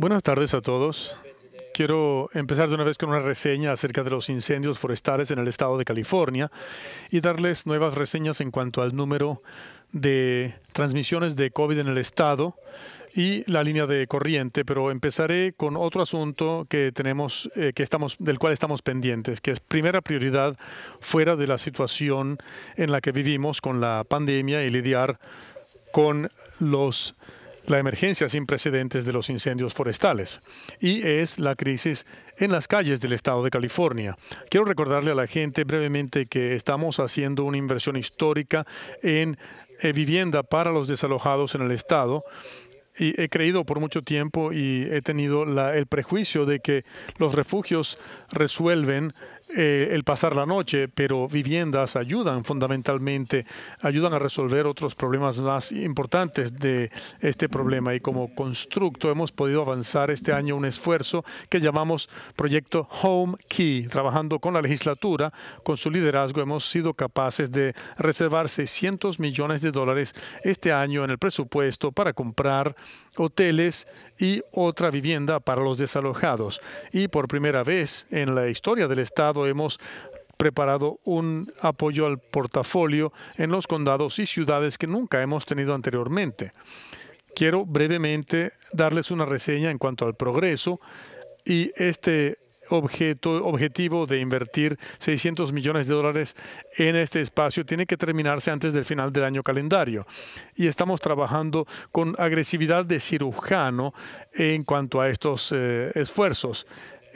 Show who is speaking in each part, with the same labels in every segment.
Speaker 1: Buenas tardes a todos. Quiero empezar de una vez con una reseña acerca de los incendios forestales en el estado de California y darles nuevas reseñas en cuanto al número de transmisiones de COVID en el estado y la línea de corriente, pero empezaré con otro asunto que tenemos, eh, que estamos, del cual estamos pendientes, que es primera prioridad fuera de la situación en la que vivimos con la pandemia y lidiar con los la emergencia sin precedentes de los incendios forestales y es la crisis en las calles del estado de California. Quiero recordarle a la gente brevemente que estamos haciendo una inversión histórica en eh, vivienda para los desalojados en el estado y he creído por mucho tiempo y he tenido el prejuicio de que los refugios resuelven eh, el pasar la noche, pero viviendas ayudan fundamentalmente, ayudan a resolver otros problemas más importantes de este problema. Y como constructo hemos podido avanzar este año un esfuerzo que llamamos Proyecto Home Key. Trabajando con la legislatura, con su liderazgo, hemos sido capaces de reservar 600 millones de dólares este año en el presupuesto para comprar hoteles y otra vivienda para los desalojados. Y por primera vez en la historia del Estado hemos preparado un apoyo al portafolio en los condados y ciudades que nunca hemos tenido anteriormente. Quiero brevemente darles una reseña en cuanto al progreso y este objeto, objetivo de invertir 600 millones de dólares en este espacio tiene que terminarse antes del final del año calendario. Y estamos trabajando con agresividad de cirujano en cuanto a estos eh, esfuerzos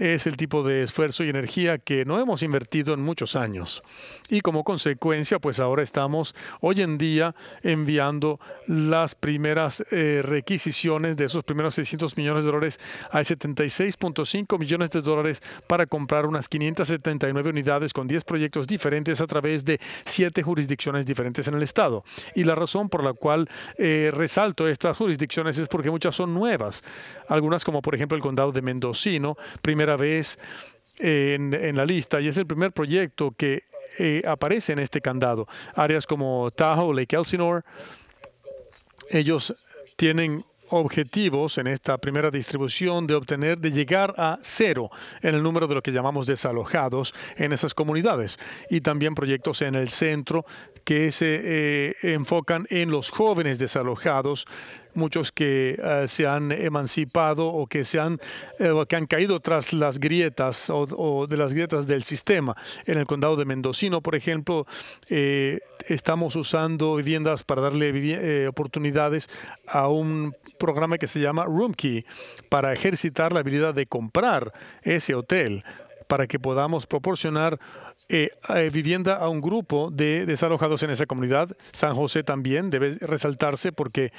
Speaker 1: es el tipo de esfuerzo y energía que no hemos invertido en muchos años. Y como consecuencia, pues ahora estamos hoy en día enviando las primeras eh, requisiciones de esos primeros 600 millones de dólares. a 76.5 millones de dólares para comprar unas 579 unidades con 10 proyectos diferentes a través de 7 jurisdicciones diferentes en el estado. Y la razón por la cual eh, resalto estas jurisdicciones es porque muchas son nuevas. Algunas como por ejemplo el condado de Mendocino, primera vez en, la lista y es el primer proyecto que eh, aparece en este candado. Áreas como Tahoe, Lake Elsinore, ellos tienen objetivos en esta primera distribución de obtener, de llegar a cero en el número de lo que llamamos desalojados en esas comunidades y también proyectos en el centro que se eh, enfocan en los jóvenes desalojados, muchos que eh, se han emancipado o que, se han, eh, que han caído tras las grietas o, de las grietas del sistema. En el condado de Mendocino, por ejemplo, estamos usando viviendas para darle oportunidades a un programa que se llama Roomkey, para ejercitar la habilidad de comprar ese hotel para que podamos proporcionar eh, eh, vivienda a un grupo de desalojados en esa comunidad. San José también debe resaltarse porque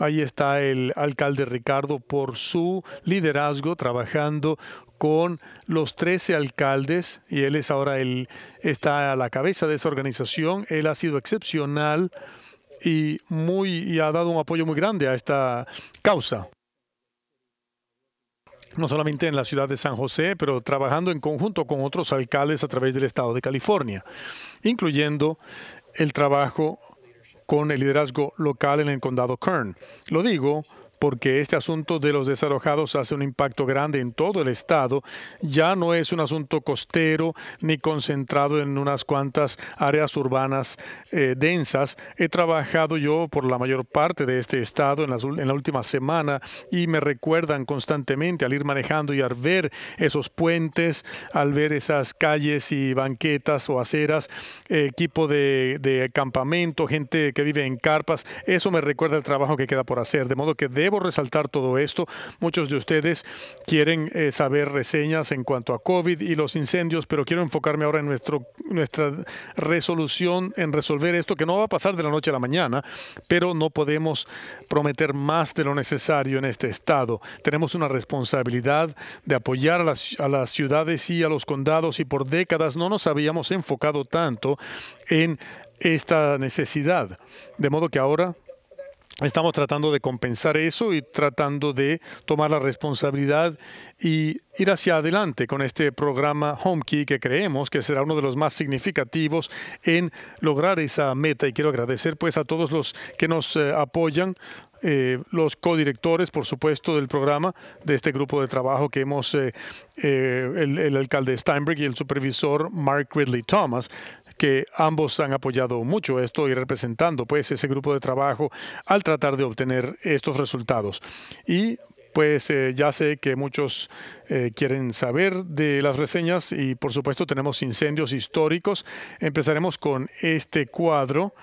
Speaker 1: ahí está el alcalde Ricardo por su liderazgo trabajando con los 13 alcaldes y él es ahora el está a la cabeza de esa organización. Él ha sido excepcional y muy y ha dado un apoyo muy grande a esta causa no solamente en la ciudad de San José, pero trabajando en conjunto con otros alcaldes a través del estado de California, incluyendo el trabajo con el liderazgo local en el condado Kern. Lo digo porque este asunto de los desalojados hace un impacto grande en todo el Estado. Ya no es un asunto costero ni concentrado en unas cuantas áreas urbanas eh, densas. He trabajado yo por la mayor parte de este Estado en, en la última semana y me recuerdan constantemente al ir manejando y al ver esos puentes, al ver esas calles y banquetas o aceras, eh, equipo de, campamento, gente que vive en carpas. Eso me recuerda el trabajo que queda por hacer. De modo que debo resaltar todo esto. Muchos de ustedes quieren eh, saber reseñas en cuanto a COVID y los incendios, pero quiero enfocarme ahora en nuestro, nuestra resolución, en resolver esto, que no va a pasar de la noche a la mañana, pero no podemos prometer más de lo necesario en este estado. Tenemos una responsabilidad de apoyar a las ciudades y a los condados y por décadas no nos habíamos enfocado tanto en esta necesidad. De modo que ahora Estamos tratando de compensar eso y tratando de tomar la responsabilidad y ir hacia adelante con este programa HomeKey que creemos que será uno de los más significativos en lograr esa meta. Y quiero agradecer pues a todos los que nos eh, apoyan, eh, los codirectores, por supuesto, del programa, de este grupo de trabajo que hemos, eh, el, el, alcalde Steinberg y el supervisor Mark Ridley Thomas, que ambos han apoyado mucho esto y representando pues ese grupo de trabajo al tratar de obtener estos resultados. Y pues eh, ya sé que muchos eh, quieren saber de las reseñas y por supuesto tenemos incendios históricos. Empezaremos con este cuadro.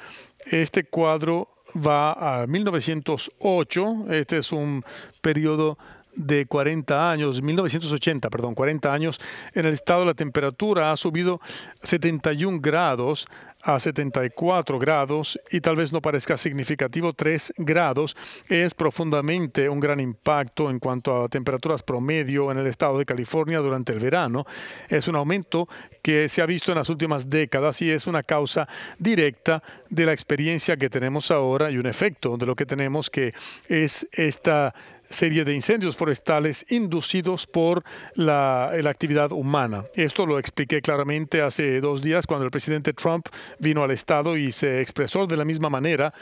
Speaker 1: Este cuadro va a 1908. Este es un periodo de 40 años, 1980, perdón, 40 años, en el estado la temperatura ha subido 71 grados a 74 grados y tal vez no parezca significativo 3 grados, es profundamente un gran impacto en cuanto a temperaturas promedio en el estado de California durante el verano. Es un aumento que se ha visto en las últimas décadas y es una causa directa de la experiencia que tenemos ahora y un efecto de lo que tenemos que es esta serie de incendios forestales inducidos por la, actividad humana. Esto lo expliqué claramente hace dos días cuando el presidente Trump vino al Estado y se expresó de la misma manera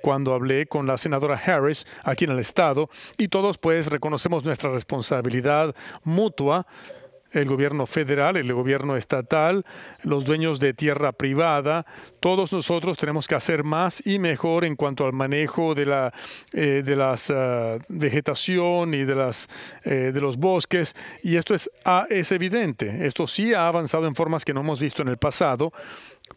Speaker 1: cuando hablé con la senadora Harris aquí en el Estado y todos pues reconocemos nuestra responsabilidad mutua el gobierno federal, el gobierno estatal, los dueños de tierra privada, todos nosotros tenemos que hacer más y mejor en cuanto al manejo de la eh, de las ah, vegetación y de las eh, de los bosques y esto es, ah, es evidente, esto sí ha avanzado en formas que no hemos visto en el pasado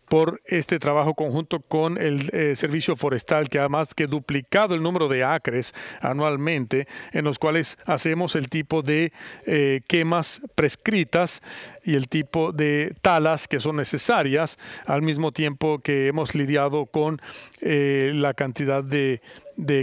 Speaker 1: por este trabajo conjunto con el eh, Servicio Forestal, que ha más que duplicado el número de acres anualmente, en los cuales hacemos el tipo de eh, quemas prescritas y el tipo de talas que son necesarias, al mismo tiempo que hemos lidiado con eh, la cantidad de,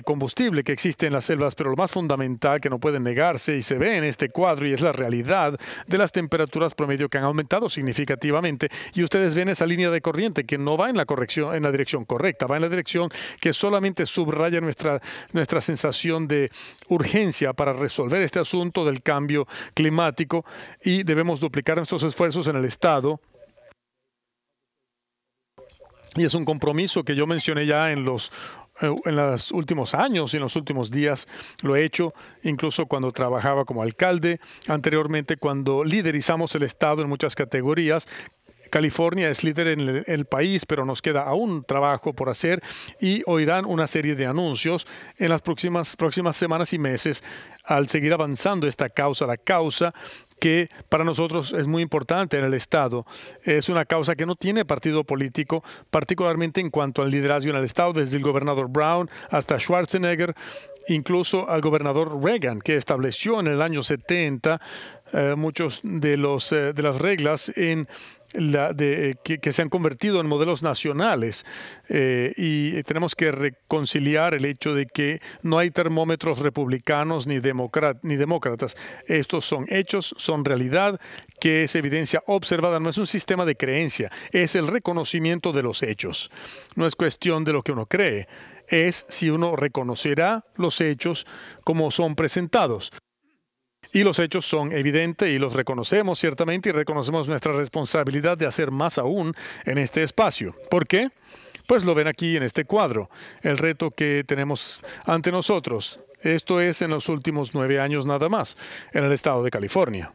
Speaker 1: combustible que existe en las selvas, pero lo más fundamental que no puede negarse y se ve en este cuadro y es la realidad de las temperaturas promedio que han aumentado significativamente y ustedes ven esa línea de corriente que no va en la corrección en la dirección correcta, va en la dirección que solamente subraya nuestra nuestra sensación de urgencia para resolver este asunto del cambio climático y debemos duplicar estos esfuerzos en el Estado. Y es un compromiso que yo mencioné ya en los eh, en los últimos años y en los últimos días lo he hecho, incluso cuando trabajaba como alcalde, anteriormente cuando liderizamos el Estado en muchas categorías, California es líder en el, país, pero nos queda aún trabajo por hacer y oirán una serie de anuncios en las próximas, próximas semanas y meses al seguir avanzando esta causa, la causa que para nosotros es muy importante en el Estado. Es una causa que no tiene partido político, particularmente en cuanto al liderazgo en el Estado, desde el gobernador Brown hasta Schwarzenegger, incluso al gobernador Reagan, que estableció en el año 70 eh, muchos muchas de, los, eh, de las reglas en de, eh, que, se han convertido en modelos nacionales eh, y tenemos que reconciliar el hecho de que no hay termómetros republicanos ni, ni demócratas. Estos son hechos, son realidad, que es evidencia observada, no es un sistema de creencia, es el reconocimiento de los hechos. No es cuestión de lo que uno cree, es si uno reconocerá los hechos como son presentados. Y los hechos son evidentes y los reconocemos ciertamente y reconocemos nuestra responsabilidad de hacer más aún en este espacio. ¿Por qué? Pues lo ven aquí en este cuadro, el reto que tenemos ante nosotros. Esto es en los últimos nueve años nada más, en el estado de California.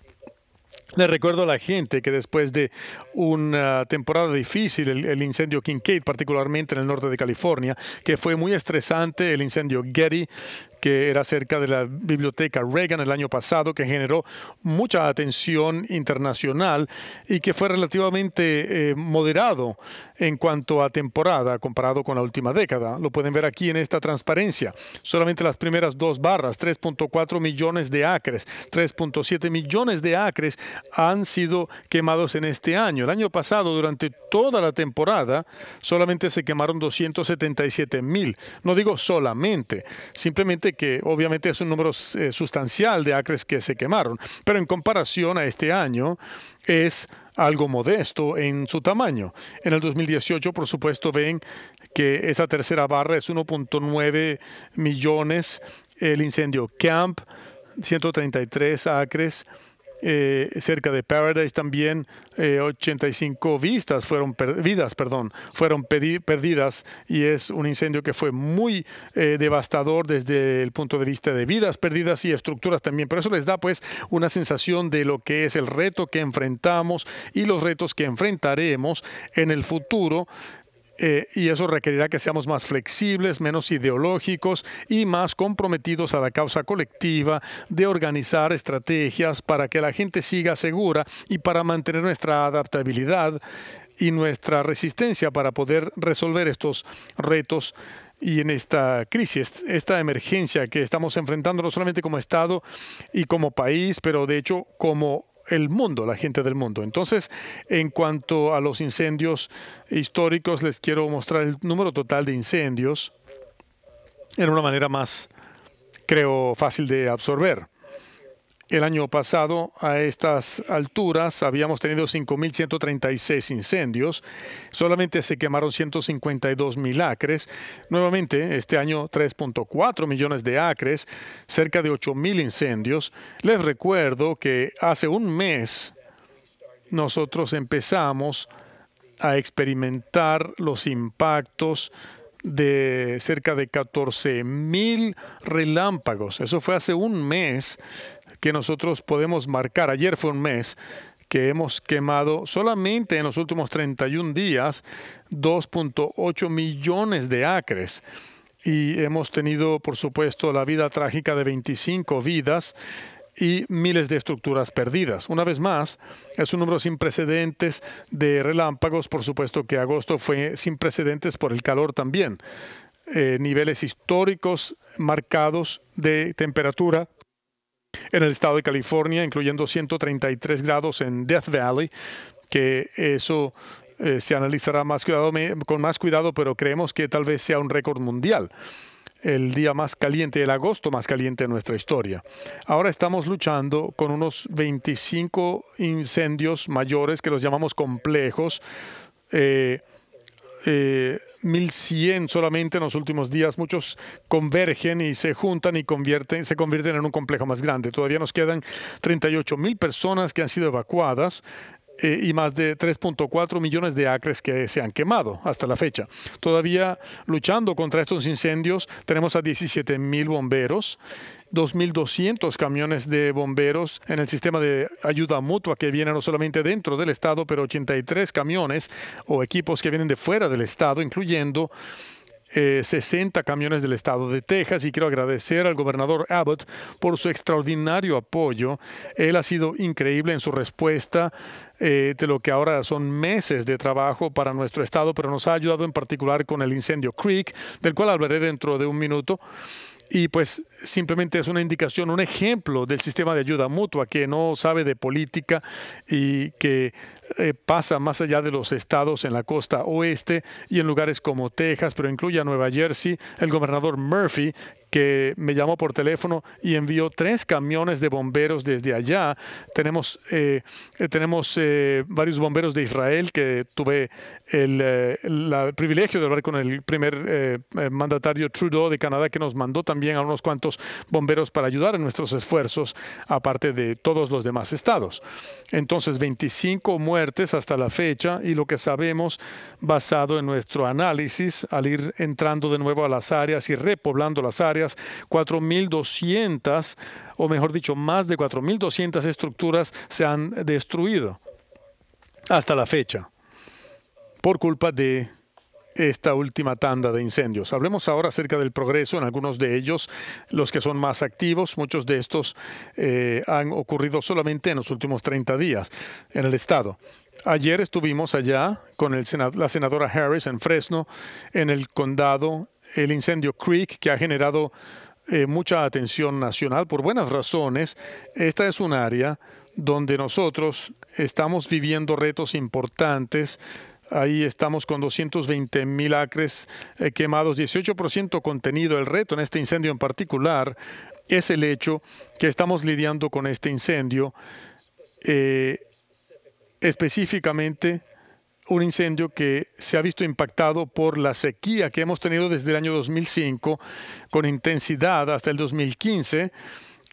Speaker 1: Les recuerdo a la gente que después de una temporada difícil, el, el, incendio Kincaid, particularmente en el norte de California, que fue muy estresante, el incendio Getty, que era cerca de la biblioteca Reagan el año pasado, que generó mucha atención internacional y que fue relativamente eh, moderado en cuanto a temporada comparado con la última década. Lo pueden ver aquí en esta transparencia. Solamente las primeras dos barras, 3.4 millones de acres, 3.7 millones de acres han sido quemados en este año. El año pasado, durante toda la temporada, solamente se quemaron 277 mil. No digo solamente, simplemente que obviamente es un número eh, sustancial de acres que se quemaron, pero en comparación a este año es algo modesto en su tamaño. En el 2018, por supuesto, ven que esa tercera barra es 1.9 millones, el incendio Camp, 133 acres, eh, cerca de Paradise también 85 eh, vistas fueron perdidas, perdón, fueron perdidas y es un incendio que fue muy eh, devastador desde el punto de vista de vidas perdidas y estructuras también. Pero eso les da pues una sensación de lo que es el reto que enfrentamos y los retos que enfrentaremos en el futuro eh, y eso requerirá que seamos más flexibles, menos ideológicos y más comprometidos a la causa colectiva de organizar estrategias para que la gente siga segura y para mantener nuestra adaptabilidad y nuestra resistencia para poder resolver estos retos y en esta crisis, esta emergencia que estamos enfrentando no solamente como Estado y como país, pero de hecho como el mundo, la gente del mundo. Entonces, en cuanto a los incendios históricos, les quiero mostrar el número total de incendios en una manera más, creo, fácil de absorber. El año pasado, a estas alturas, habíamos tenido 5.136 incendios. Solamente se quemaron 152.000 acres. Nuevamente, este año 3.4 millones de acres, cerca de 8.000 incendios. Les recuerdo que hace un mes nosotros empezamos a experimentar los impactos de cerca de 14,000 mil relámpagos. Eso fue hace un mes que nosotros podemos marcar. Ayer fue un mes que hemos quemado solamente en los últimos 31 días 2.8 millones de acres. Y hemos tenido, por supuesto, la vida trágica de 25 vidas y miles de estructuras perdidas. Una vez más, es un número sin precedentes de relámpagos. Por supuesto que agosto fue sin precedentes por el calor también. Eh, niveles históricos marcados de temperatura en el estado de California, incluyendo 133 grados en Death Valley, que eso eh, se analizará más con más cuidado, pero creemos que tal vez sea un récord mundial. El día más caliente, el agosto más caliente de nuestra historia. Ahora estamos luchando con unos 25 incendios mayores que los llamamos complejos. Eh, 1100 solamente en los últimos días. Muchos convergen y se juntan y convierten, se convierten en un complejo más grande. Todavía nos quedan 38.000 personas que han sido evacuadas. Eh, y más de 3.4 millones de acres que se han quemado hasta la fecha. Todavía luchando contra estos incendios, tenemos a 17 mil bomberos, 2.200 camiones de bomberos en el sistema de ayuda mutua que viene no solamente dentro del Estado, pero 83 camiones o equipos que vienen de fuera del Estado, incluyendo 60 eh, camiones del estado de Texas y quiero agradecer al gobernador Abbott por su extraordinario apoyo. Él ha sido increíble en su respuesta eh, de lo que ahora son meses de trabajo para nuestro estado, pero nos ha ayudado en particular con el incendio Creek, del cual hablaré dentro de un minuto. Y pues simplemente es una indicación, un ejemplo del sistema de ayuda mutua que no sabe de política y que eh, pasa más allá de los estados en la costa oeste y en lugares como Texas, pero incluye a Nueva Jersey, el gobernador Murphy, que me llamó por teléfono y envió tres camiones de bomberos desde allá. Tenemos, eh, tenemos eh, varios bomberos de Israel que tuve el, eh, privilegio de hablar con el primer mandatario Trudeau de Canadá que nos mandó también a unos cuantos bomberos para ayudar en nuestros esfuerzos, aparte de todos los demás estados. Entonces, 25 muertes hasta la fecha y lo que sabemos basado en nuestro análisis al ir entrando de nuevo a las áreas y repoblando las áreas 4.200, o mejor dicho, más de 4.200 estructuras se han destruido hasta la fecha por culpa de esta última tanda de incendios. Hablemos ahora acerca del progreso en algunos de ellos, los que son más activos. Muchos de estos eh, han ocurrido solamente en los últimos 30 días en el estado. Ayer estuvimos allá con la senadora Harris en Fresno, en el condado el incendio Creek que ha generado eh, mucha atención nacional por buenas razones. Esta es un área donde nosotros estamos viviendo retos importantes. Ahí estamos con 220 mil acres eh, quemados, 18% contenido. El reto en este incendio en particular es el hecho que estamos lidiando con este incendio eh, específicamente un incendio que se ha visto impactado por la sequía que hemos tenido desde el año 2005 con intensidad hasta el 2015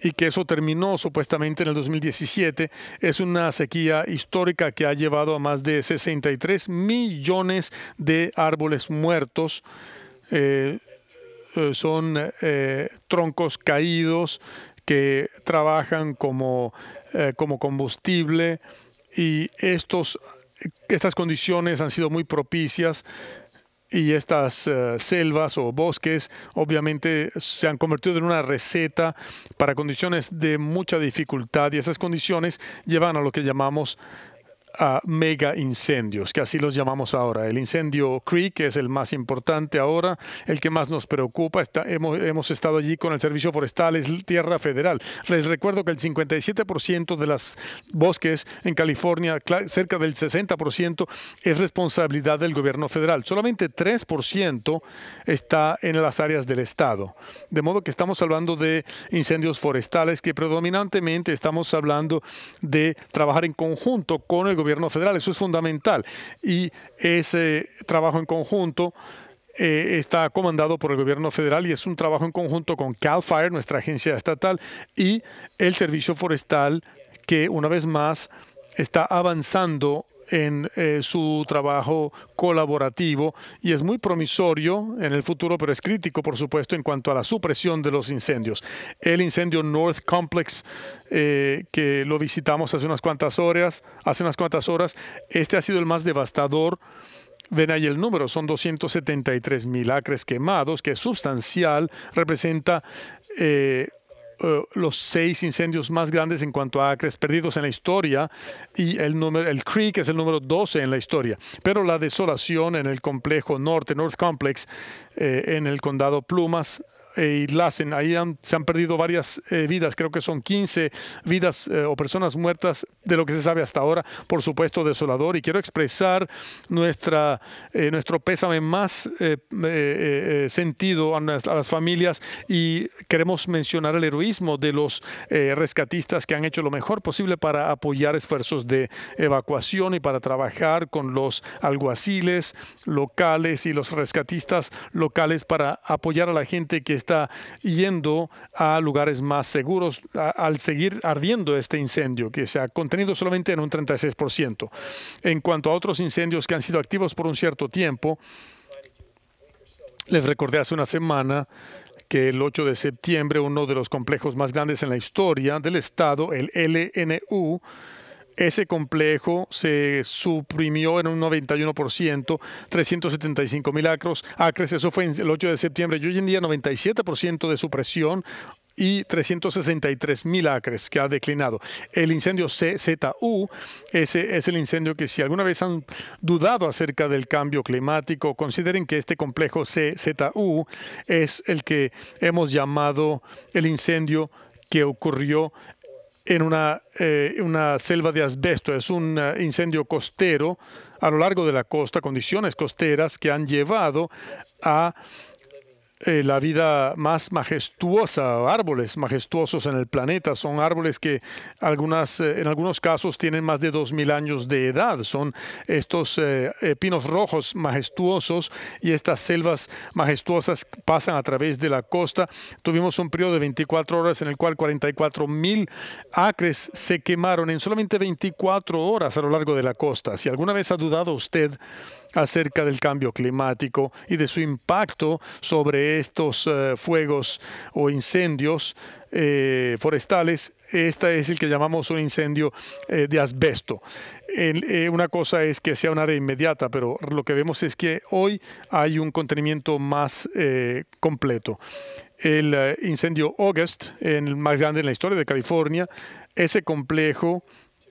Speaker 1: y que eso terminó supuestamente en el 2017. Es una sequía histórica que ha llevado a más de 63 millones de árboles muertos. Eh, eh, son eh, troncos caídos que trabajan como, como combustible y estos estas condiciones han sido muy propicias y estas eh, selvas o bosques obviamente se han convertido en una receta para condiciones de mucha dificultad y esas condiciones llevan a lo que llamamos a mega incendios, que así los llamamos ahora. El incendio Creek es el más importante ahora, el que más nos preocupa. Está, hemos, hemos, estado allí con el Servicio Forestal, es Tierra Federal. Les recuerdo que el 57% de los bosques en California, cerca del 60%, es responsabilidad del gobierno federal. Solamente 3% está en las áreas del Estado. De modo que estamos hablando de incendios forestales que predominantemente estamos hablando de trabajar en conjunto con el gobierno federal. Eso es fundamental. Y ese trabajo en conjunto eh, está comandado por el gobierno federal y es un trabajo en conjunto con Cal Fire, nuestra agencia estatal, y el Servicio Forestal, que una vez más está avanzando en eh, su trabajo colaborativo y es muy promisorio en el futuro, pero es crítico, por supuesto, en cuanto a la supresión de los incendios. El incendio North Complex, eh, que lo visitamos hace unas cuantas horas, hace unas cuantas horas, este ha sido el más devastador. Ven ahí el número, son 273 mil acres quemados, que es sustancial, representa eh, eh, los seis incendios más grandes en cuanto a acres perdidos en la historia y el, número, el Creek es el número 12 en la historia. Pero la desolación en el complejo norte, North Complex, eh, en el condado Plumas, eh, y Ahí se han perdido varias eh, vidas, creo que son 15 vidas eh, o personas muertas de lo que se sabe hasta ahora, por supuesto desolador. Y quiero expresar nuestra, nuestro pésame más sentido a, a, las familias y queremos mencionar el heroísmo de los rescatistas que han hecho lo mejor posible para apoyar esfuerzos de evacuación y para trabajar con los alguaciles locales y los rescatistas locales para apoyar a la gente que está yendo a lugares más seguros al seguir ardiendo este incendio, que se ha contenido solamente en un 36%. En cuanto a otros incendios que han sido activos por un cierto tiempo, les recordé hace una semana que el 8 de septiembre uno de los complejos más grandes en la historia del estado, el LNU, ese complejo se suprimió en un 91%, 375 mil acres, acres, eso fue el 8 de septiembre, y hoy en día 97% de supresión y 363 mil acres que ha declinado. El incendio CZU, ese es el incendio que si alguna vez han dudado acerca del cambio climático, consideren que este complejo CZU es el que hemos llamado el incendio que ocurrió en una, eh, una, selva de asbesto. Es un eh, incendio costero a lo largo de la costa, condiciones costeras que han llevado a eh, la vida más majestuosa, árboles majestuosos en el planeta. Son árboles que algunas, eh, en algunos casos tienen más de 2.000 años de edad. Son estos eh, pinos rojos majestuosos y estas selvas majestuosas pasan a través de la costa. Tuvimos un periodo de 24 horas en el cual 44.000 acres se quemaron en solamente 24 horas a lo largo de la costa. Si alguna vez ha dudado usted acerca del cambio climático y de su impacto sobre estos eh, fuegos o incendios eh, forestales. Este es el que llamamos un incendio eh, de asbesto. una cosa es que sea un área inmediata, pero lo que vemos es que hoy hay un contenimiento más completo. El incendio August, el más grande en la historia de California, ese complejo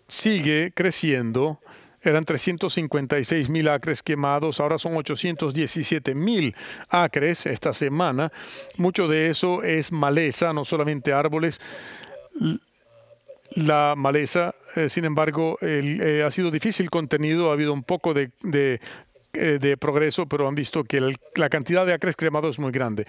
Speaker 1: sigue creciendo eran 356 mil acres quemados, ahora son 817 mil acres esta semana. Mucho de eso es maleza, no solamente árboles. La maleza, eh, sin embargo, eh, ha sido difícil contenido, ha habido un poco de eh, de progreso, pero han visto que la cantidad de acres cremados es muy grande.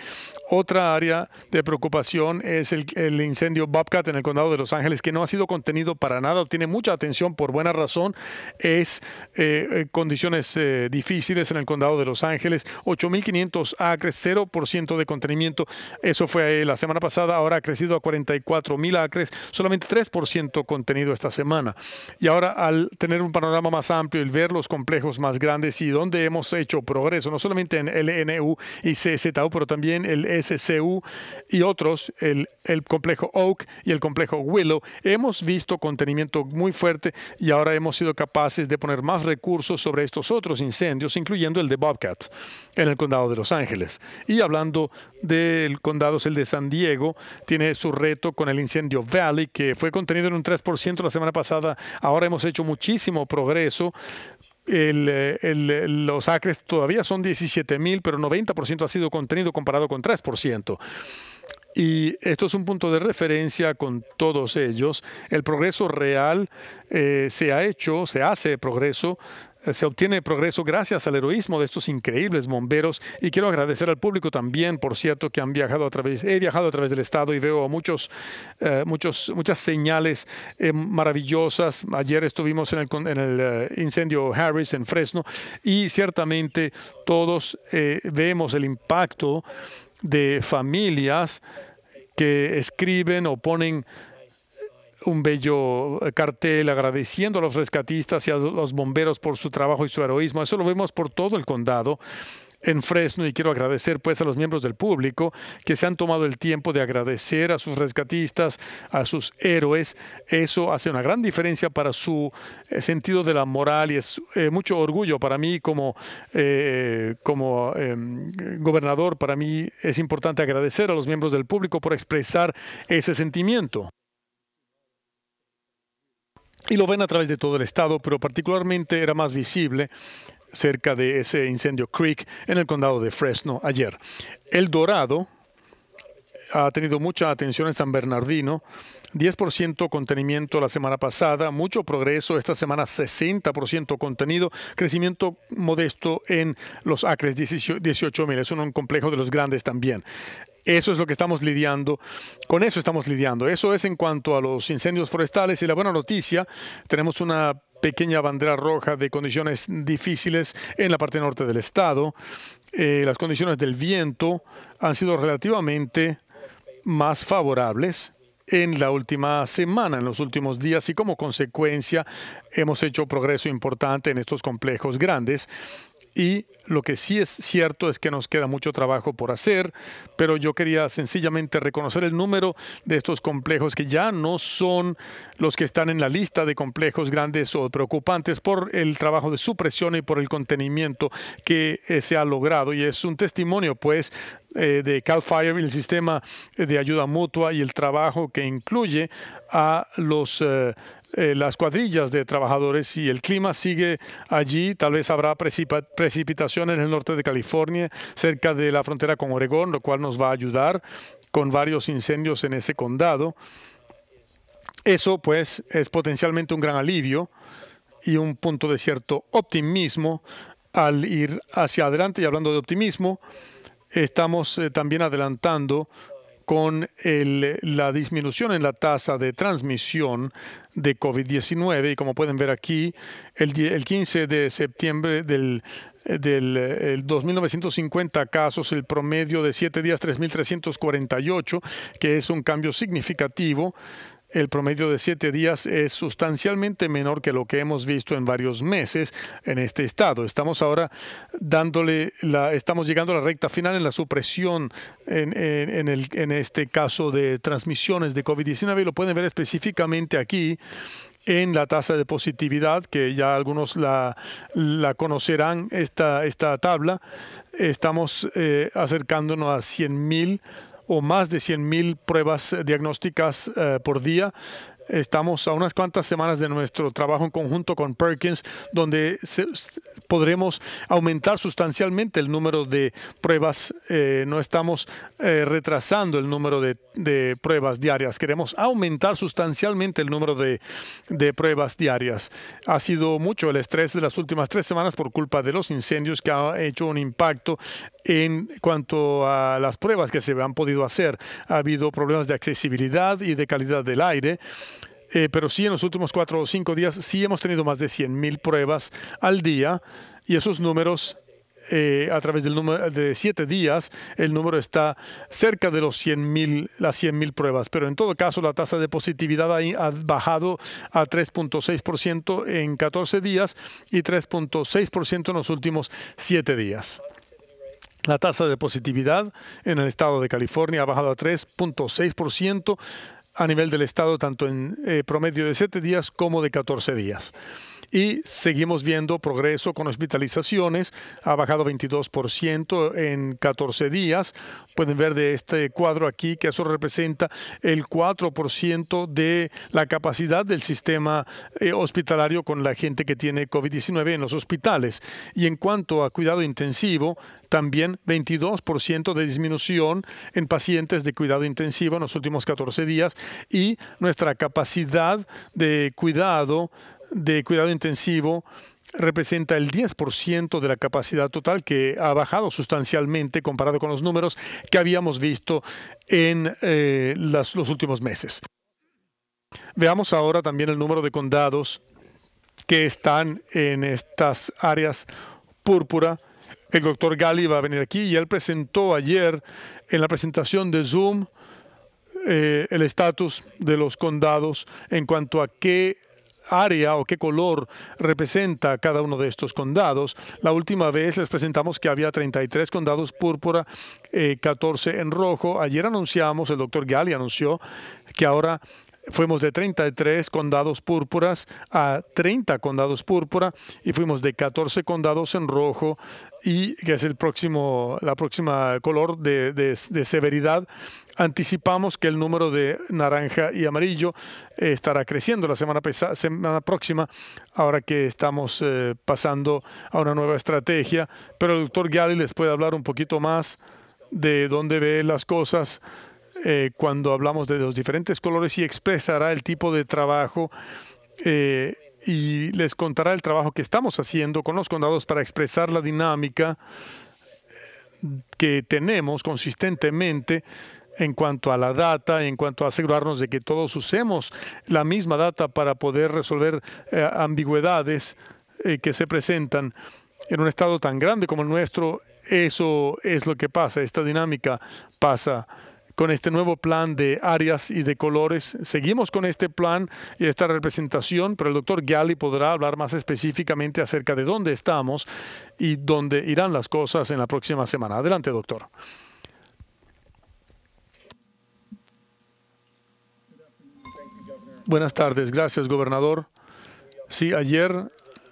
Speaker 1: Otra área de preocupación es el, incendio Babcat en el condado de Los Ángeles, que no ha sido contenido para nada, tiene mucha atención por buena razón, es eh, eh, condiciones difíciles en el condado de Los Ángeles, 8.500 acres, 0% de contenimiento, eso fue la semana pasada, ahora ha crecido a 44.000 acres, solamente 3% contenido esta semana. Y ahora al tener un panorama más amplio y ver los complejos más grandes y dónde hemos hecho progreso, no solamente en el NU y CZU, pero también el SCU y otros, el, el complejo Oak y el complejo Willow. Hemos visto contenimiento muy fuerte y ahora hemos sido capaces de poner más recursos sobre estos otros incendios, incluyendo el de Bobcat en el condado de Los Ángeles. Y hablando del condado, es el de San Diego, tiene su reto con el incendio Valley, que fue contenido en un 3% la semana pasada. Ahora hemos hecho muchísimo progreso eh, eh, los acres todavía son 17 mil, pero 90% ha sido contenido comparado con 3%. Y esto es un punto de referencia con todos ellos. El progreso real eh, se ha hecho, se hace progreso, se obtiene progreso gracias al heroísmo de estos increíbles bomberos y quiero agradecer al público también, por cierto, que han viajado a través, he viajado a través del estado y veo muchos, eh, muchos, muchas señales eh, maravillosas. Ayer estuvimos en el, eh, incendio Harris en Fresno y ciertamente todos vemos el impacto de familias que escriben o ponen un bello eh, cartel agradeciendo a los rescatistas y a los bomberos por su trabajo y su heroísmo. Eso lo vemos por todo el condado en Fresno y quiero agradecer pues a los miembros del público que se han tomado el tiempo de agradecer a sus rescatistas, a sus héroes. Eso hace una gran diferencia para su eh, sentido de la moral y es eh, mucho orgullo para mí como, como em, gobernador. Para mí es importante agradecer a los miembros del público por expresar ese sentimiento y lo ven a través de todo el estado, pero particularmente era más visible cerca de ese incendio Creek en el condado de Fresno ayer. El Dorado ha tenido mucha atención en San Bernardino. 10% contenimiento la semana pasada, mucho progreso, esta semana 60% contenido, crecimiento modesto en los acres 18.000, es un complejo de los grandes también. Eso es lo que estamos lidiando, con eso estamos lidiando. Eso es en cuanto a los incendios forestales y la buena noticia, tenemos una pequeña bandera roja de condiciones difíciles en la parte norte del estado. Eh, las condiciones del viento han sido relativamente más favorables en la última semana, en los últimos días, y como consecuencia hemos hecho progreso importante en estos complejos grandes y lo que sí es cierto es que nos queda mucho trabajo por hacer, pero yo quería sencillamente reconocer el número de estos complejos que ya no son los que están en la lista de complejos grandes o preocupantes por el trabajo de supresión y por el contenimiento que se ha logrado. Y es un testimonio, pues, eh, de Cal Fire el sistema de ayuda mutua y el trabajo que incluye a los... Eh, eh, las cuadrillas de trabajadores y el clima sigue allí. Tal vez habrá precipitación en el norte de California, cerca de la frontera con Oregón, lo cual nos va a ayudar con varios incendios en ese condado. Eso pues es potencialmente un gran alivio y un punto de cierto optimismo al ir hacia adelante. Y hablando de optimismo, estamos eh, también adelantando con la disminución en la tasa de transmisión de COVID-19 y como pueden ver aquí, el, el 15 de septiembre del del 2.950 casos, el promedio de 7 días 3.348, que es un cambio significativo el promedio de siete días es sustancialmente menor que lo que hemos visto en varios meses en este estado. Estamos ahora dándole la, estamos llegando a la recta final en la supresión en, en, el, en este caso de transmisiones de COVID-19. Y Lo pueden ver específicamente aquí en la tasa de positividad, que ya algunos la, conocerán, esta, esta tabla. Estamos eh, acercándonos a 100.000 o más de 100.000 pruebas eh, diagnósticas eh, por día. Estamos a unas cuantas semanas de nuestro trabajo en conjunto con Perkins, donde se, podremos aumentar sustancialmente el número de pruebas. Eh, no estamos eh, retrasando el número de, pruebas diarias. Queremos aumentar sustancialmente el número de, de pruebas diarias. Ha sido mucho el estrés de las últimas tres semanas por culpa de los incendios que ha hecho un impacto en cuanto a las pruebas que se han podido hacer. Ha habido problemas de accesibilidad y de calidad del aire. Eh, pero sí, en los últimos cuatro o cinco días, sí hemos tenido más de 100.000 pruebas al día y esos números eh, a través del número de siete días, el número está cerca de los las 100,000 mil pruebas. Pero en todo caso, la tasa de positividad ha, ha bajado a 3.6% en 14 días y 3.6% en los últimos siete días. La tasa de positividad en el estado de California ha bajado a 3.6% a nivel del Estado, tanto en eh, promedio de 7 días como de 14 días y seguimos viendo progreso con hospitalizaciones. Ha bajado 22% en 14 días. Pueden ver de este cuadro aquí que eso representa el 4% de la capacidad del sistema eh, hospitalario con la gente que tiene COVID-19 en los hospitales. Y en cuanto a cuidado intensivo, también 22% de disminución en pacientes de cuidado intensivo en los últimos 14 días y nuestra capacidad de cuidado de cuidado intensivo representa el 10% de la capacidad total que ha bajado sustancialmente comparado con los números que habíamos visto en eh, los últimos meses. Veamos ahora también el número de condados que están en estas áreas púrpura. El doctor Gali va a venir aquí y él presentó ayer en la presentación de Zoom eh, el estatus de los condados en cuanto a qué área o qué color representa cada uno de estos condados. La última vez les presentamos que había 33 condados púrpura, 14 eh, en rojo. Ayer anunciamos, el doctor Gali anunció que ahora Fuimos de 33 condados púrpuras a 30 condados púrpura y fuimos de 14 condados en rojo y que es el próximo, la próxima color de, de, severidad. Anticipamos que el número de naranja y amarillo eh, estará creciendo la semana, pesa, semana, próxima, ahora que estamos eh, pasando a una nueva estrategia. Pero el doctor Gali les puede hablar un poquito más de dónde ve las cosas eh, cuando hablamos de los diferentes colores y expresará el tipo de trabajo eh, y les contará el trabajo que estamos haciendo con los condados para expresar la dinámica eh, que tenemos consistentemente en cuanto a la data, en cuanto a asegurarnos de que todos usemos la misma data para poder resolver ambigüedades que se presentan en un estado tan grande como el nuestro, eso es lo que pasa, esta dinámica pasa con este nuevo plan de áreas y de colores. Seguimos con este plan y esta representación, pero el doctor Gali podrá hablar más específicamente acerca de dónde estamos y dónde irán las cosas en la próxima semana. Adelante, doctor. Buenas tardes, gracias, gobernador. Sí, ayer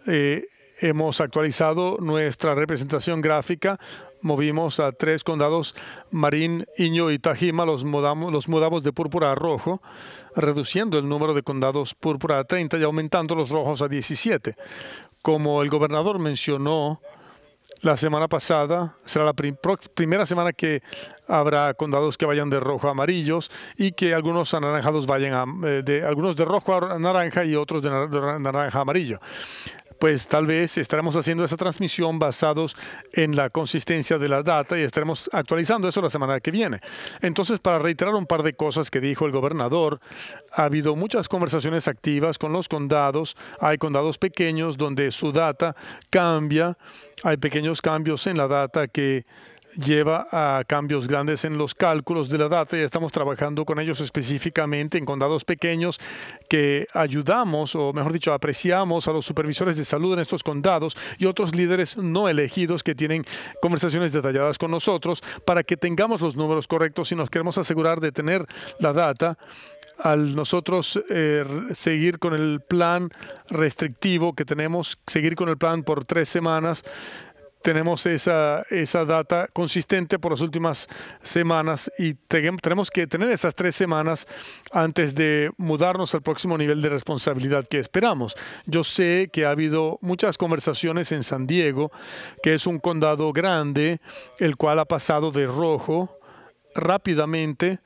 Speaker 1: eh, hemos actualizado nuestra representación gráfica movimos a tres condados, Marín, Iño y Tajima, los, mudamos, los mudamos de púrpura a rojo, reduciendo el número de condados púrpura a 30 y aumentando los rojos a 17. Como el gobernador mencionó la semana pasada, será la primera semana que habrá condados que vayan de rojo a amarillos y que algunos anaranjados vayan eh, de, algunos de rojo a naranja y otros de naranja a amarillo pues tal vez estaremos haciendo esa transmisión basados en la consistencia de la data y estaremos actualizando eso la semana que viene. Entonces, para reiterar un par de cosas que dijo el gobernador, ha habido muchas conversaciones activas con los condados. Hay condados pequeños donde su data cambia. Hay pequeños cambios en la data que lleva a cambios grandes en los cálculos de la data y estamos trabajando con ellos específicamente en condados pequeños que ayudamos, o mejor dicho, apreciamos a los supervisores de salud en estos condados y otros líderes no elegidos que tienen conversaciones detalladas con nosotros para que tengamos los números correctos y nos queremos asegurar de tener la data al nosotros eh, seguir con el plan restrictivo que tenemos, seguir con el plan por tres semanas, tenemos esa, data consistente por las últimas semanas y tenemos que tener esas tres semanas antes de mudarnos al próximo nivel de responsabilidad que esperamos. Yo sé que ha habido muchas conversaciones en San Diego, que es un condado grande, el cual ha pasado de rojo rápidamente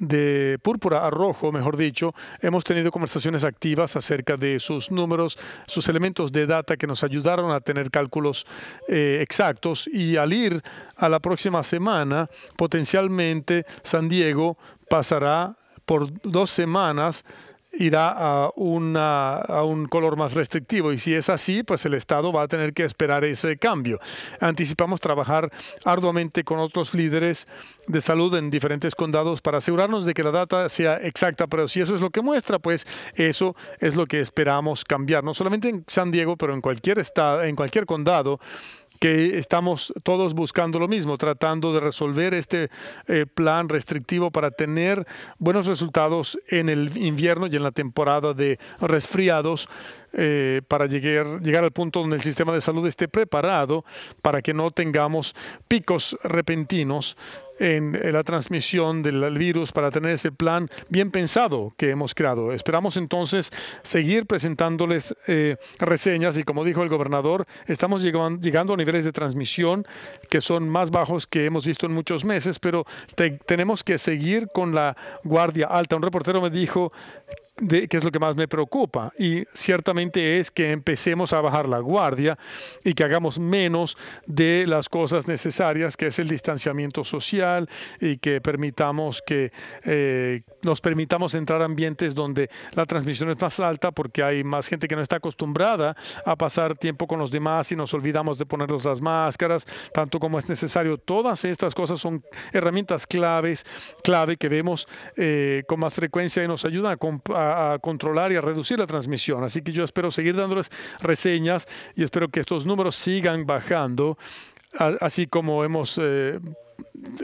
Speaker 1: de púrpura a rojo, mejor dicho, hemos tenido conversaciones activas acerca de sus números, sus elementos de data que nos ayudaron a tener cálculos eh, exactos y al ir a la próxima semana, potencialmente San Diego pasará por dos semanas irá a, a un color más restrictivo y si es así, pues el Estado va a tener que esperar ese cambio. Anticipamos trabajar arduamente con otros líderes de salud en diferentes condados para asegurarnos de que la data sea exacta, pero si eso es lo que muestra, pues eso es lo que esperamos cambiar, no solamente en San Diego, pero en cualquier estado, en cualquier condado que estamos todos buscando lo mismo, tratando de resolver este eh, plan restrictivo para tener buenos resultados en el invierno y en la temporada de resfriados eh, para llegar, llegar al punto donde el sistema de salud esté preparado para que no tengamos picos repentinos en la transmisión del virus para tener ese plan bien pensado que hemos creado. Esperamos entonces seguir presentándoles eh, reseñas y como dijo el gobernador, estamos llegando a niveles de transmisión que son más bajos que hemos visto en muchos meses, pero tenemos que seguir con la guardia alta. Un reportero me dijo de, es lo que más me preocupa. Y ciertamente es que empecemos a bajar la guardia y que hagamos menos de las cosas necesarias, que es el distanciamiento social y que permitamos que, eh, nos permitamos entrar a ambientes donde la transmisión es más alta porque hay más gente que no está acostumbrada a pasar tiempo con los demás y nos olvidamos de ponernos las máscaras, tanto como es necesario. Todas estas cosas son herramientas claves, clave que vemos eh, con más frecuencia y nos ayudan a, controlar y a reducir la transmisión. Así que yo espero seguir dándoles reseñas y espero que estos números sigan bajando, así como hemos... Eh,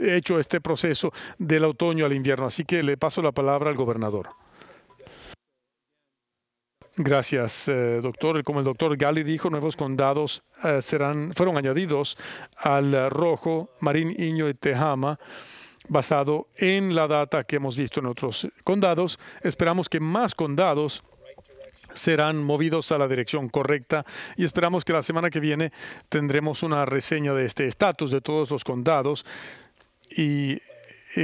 Speaker 1: hecho este proceso del otoño al invierno. Así que le paso la palabra al gobernador. Gracias, eh, doctor. Como el doctor Gali dijo, nuevos condados eh, serán, fueron añadidos al Rojo, Marín, Iño y Tejama, basado en la data que hemos visto en otros condados. Esperamos que más condados serán movidos a la dirección correcta y esperamos que la semana que viene tendremos una reseña de este estatus de todos los condados y, eh,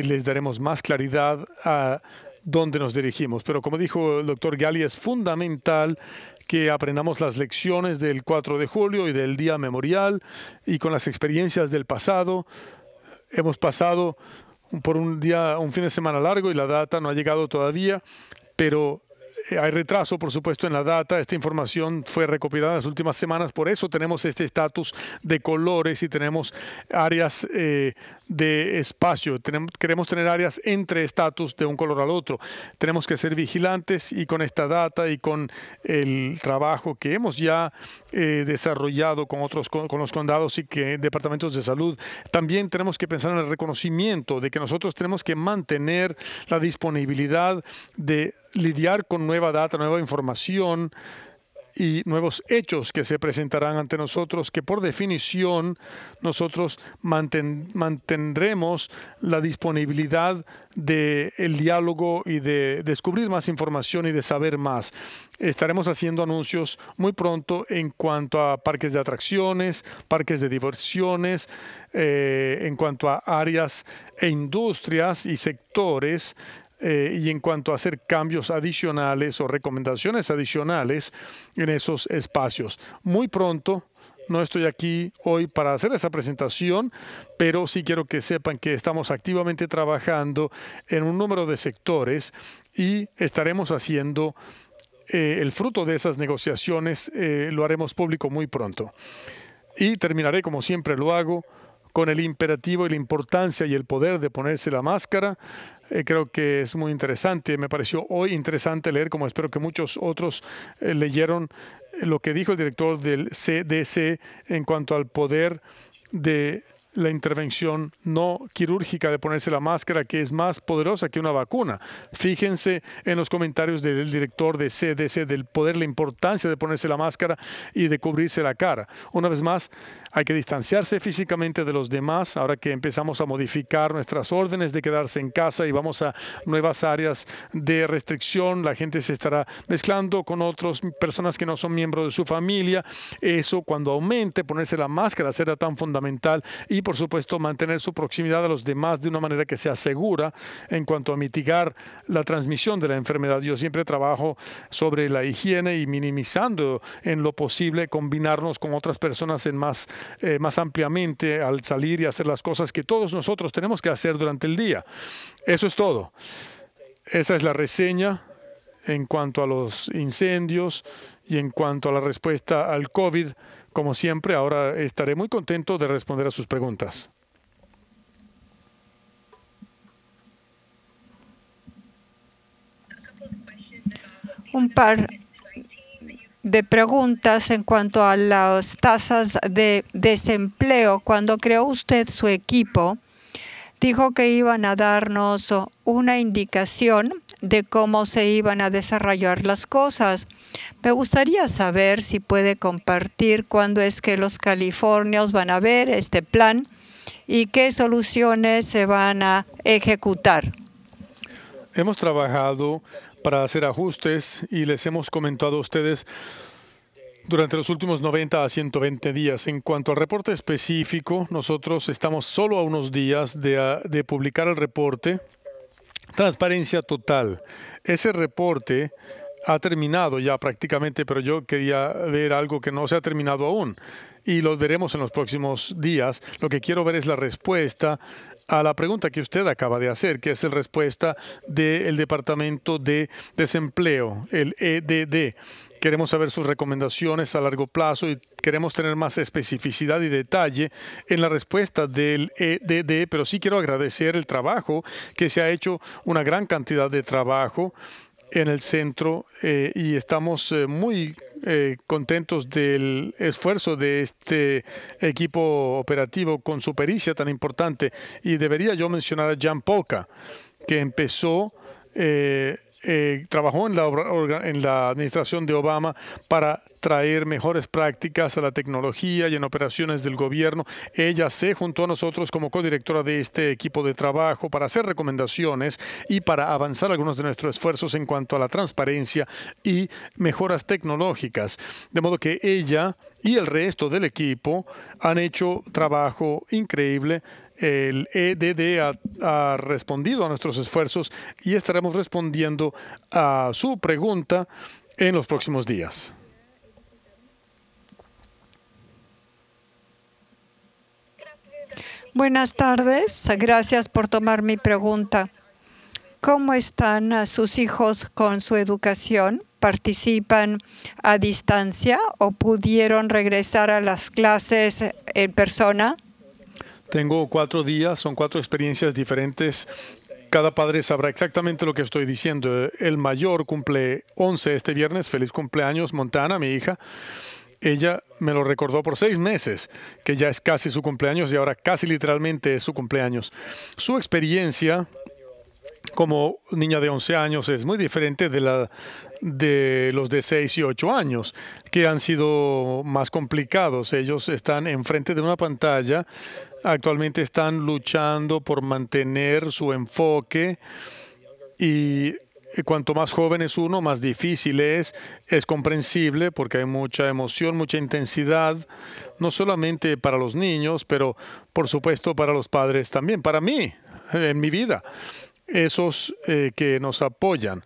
Speaker 1: les daremos más claridad a dónde nos dirigimos. Pero como dijo el doctor Gali, es fundamental que aprendamos las lecciones del 4 de julio y del Día Memorial y con las experiencias del pasado. Hemos pasado por un día, un fin de semana largo y la data no ha llegado todavía, pero eh, hay retraso, por supuesto, en la data. Esta información fue recopilada en las últimas semanas, por eso tenemos este estatus de colores y tenemos áreas eh, de espacio. queremos tener áreas entre estatus de un color al otro. Tenemos que ser vigilantes y con esta data y con el trabajo que hemos ya eh, desarrollado con otros con los condados y que departamentos de salud, también tenemos que pensar en el reconocimiento de que nosotros tenemos que mantener la disponibilidad de lidiar con nueva data, nueva información y nuevos hechos que se presentarán ante nosotros, que por definición nosotros mantendremos la disponibilidad del diálogo y de descubrir más información y de saber más. Estaremos haciendo anuncios muy pronto en cuanto a parques de atracciones, parques de diversiones, eh, en cuanto a áreas e industrias y sectores eh, y en cuanto a hacer cambios adicionales o recomendaciones adicionales en esos espacios. Muy pronto no estoy aquí hoy para hacer esa presentación, pero sí quiero que sepan que estamos activamente trabajando en un número de sectores y estaremos haciendo eh, el fruto de esas negociaciones, eh, lo haremos público muy pronto. Y terminaré, como siempre lo hago, con el imperativo y la importancia y el poder de ponerse la máscara eh, creo que es muy interesante. Me pareció hoy interesante leer, como espero que muchos otros eh, leyeron, eh, lo que dijo el director del CDC en cuanto al poder de la intervención no quirúrgica de ponerse la máscara, que es más poderosa que una vacuna. Fíjense en los comentarios del director de CDC del poder, la importancia de ponerse la máscara y de cubrirse la cara. Una vez más, hay que distanciarse físicamente de los demás, ahora que empezamos a modificar nuestras órdenes de quedarse en casa y vamos a nuevas áreas de restricción, la gente se estará mezclando con otras personas que no son miembros de su familia. Eso cuando aumente, ponerse la máscara será tan fundamental y por supuesto mantener su proximidad a los demás de una manera que sea segura en cuanto a mitigar la transmisión de la enfermedad. Yo siempre trabajo sobre la higiene y minimizando en lo posible combinarnos con otras personas en más, eh, más ampliamente al salir y hacer las cosas que todos nosotros tenemos que hacer durante el día. Eso es todo. Esa es la reseña en cuanto a los incendios y en cuanto a la respuesta al COVID. Como siempre, ahora estaré muy contento de responder a sus preguntas.
Speaker 2: Un par de preguntas en cuanto a las tasas de desempleo. Cuando creó usted su equipo, dijo que iban a darnos una indicación de cómo se iban a desarrollar las cosas. Me gustaría saber si puede compartir cuándo es que los californios van a ver este plan y qué soluciones se van a ejecutar.
Speaker 1: Hemos trabajado para hacer ajustes y les hemos comentado a ustedes durante los últimos 90 a 120 días. En cuanto al reporte específico, nosotros estamos solo a unos días de, ah, de publicar el reporte. Transparencia total. Ese reporte ha terminado ya prácticamente, pero yo quería ver algo que no se ha terminado aún y lo veremos en los próximos días. Lo que quiero ver es la respuesta a la pregunta que usted acaba de hacer, que es la respuesta del Departamento de Desempleo, el EDD. Queremos saber sus recomendaciones a largo plazo y queremos tener más especificidad y detalle en la respuesta del EDD, pero sí quiero agradecer el trabajo que se ha hecho, una gran cantidad de trabajo en el centro eh, y estamos eh, muy eh, contentos del esfuerzo de este equipo operativo con su pericia tan importante. Y debería yo mencionar a Jan Polka, que empezó eh, trabajó en la, en la administración de Obama para traer mejores prácticas a la tecnología y en operaciones del gobierno. Ella se juntó a nosotros como codirectora de este equipo de trabajo para hacer recomendaciones y para avanzar algunos de nuestros esfuerzos en cuanto a la transparencia y mejoras tecnológicas. De modo que ella y el resto del equipo han hecho trabajo increíble el EDD ha, respondido a nuestros esfuerzos y estaremos respondiendo a su pregunta en los próximos días.
Speaker 2: Buenas tardes. Gracias por tomar mi pregunta. ¿Cómo están sus hijos con su educación? ¿Participan a distancia o pudieron regresar a las clases en
Speaker 1: persona? Tengo cuatro días, son cuatro experiencias diferentes. Cada padre sabrá exactamente lo que estoy diciendo. El mayor cumple 11 este viernes. Feliz cumpleaños, Montana, mi hija. Ella me lo recordó por seis meses, que ya es casi su cumpleaños y ahora casi literalmente es su cumpleaños. Su experiencia como niña de 11 años es muy diferente de, la, de los de 6 y 8 años, que han sido más complicados. Ellos están enfrente de una pantalla, actualmente están luchando por mantener su enfoque y cuanto más joven es uno, más difícil es. Es comprensible porque hay mucha emoción, mucha intensidad, no solamente para los niños, pero por supuesto para los padres también, para mí, en mi vida esos eh, que nos apoyan.